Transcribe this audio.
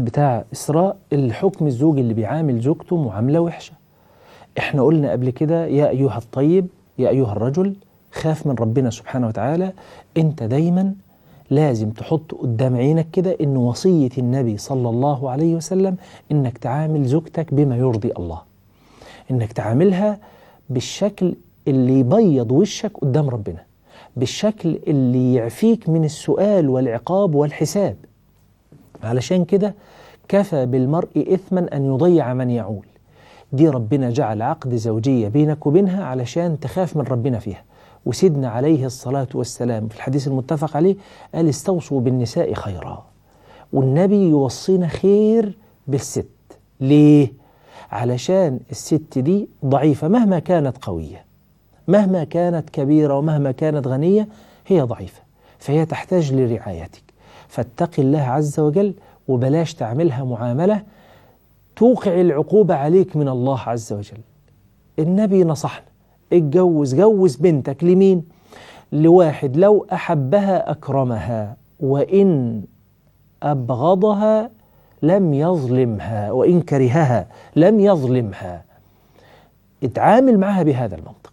بتاع إسراء الحكم الزوج اللي بيعامل زوجته معاملة وحشة احنا قلنا قبل كده يا أيها الطيب يا أيها الرجل خاف من ربنا سبحانه وتعالى انت دايما لازم تحط قدام عينك كده ان وصية النبي صلى الله عليه وسلم انك تعامل زوجتك بما يرضي الله انك تعاملها بالشكل اللي يبيض وشك قدام ربنا بالشكل اللي يعفيك من السؤال والعقاب والحساب علشان كده كفى بالمرء إثما أن يضيع من يعول دي ربنا جعل عقد زوجية بينك وبينها علشان تخاف من ربنا فيها وسيدنا عليه الصلاة والسلام في الحديث المتفق عليه قال استوصوا بالنساء خيرا والنبي يوصينا خير بالست ليه؟ علشان الست دي ضعيفة مهما كانت قوية مهما كانت كبيرة ومهما كانت غنية هي ضعيفة فهي تحتاج لرعايتك فاتق الله عز وجل وبلاش تعملها معاملة توقع العقوبة عليك من الله عز وجل النبي نصحنا اتجوز جوز بنتك لمين لواحد لو أحبها أكرمها وإن أبغضها لم يظلمها وإن كرهها لم يظلمها اتعامل معها بهذا المنطق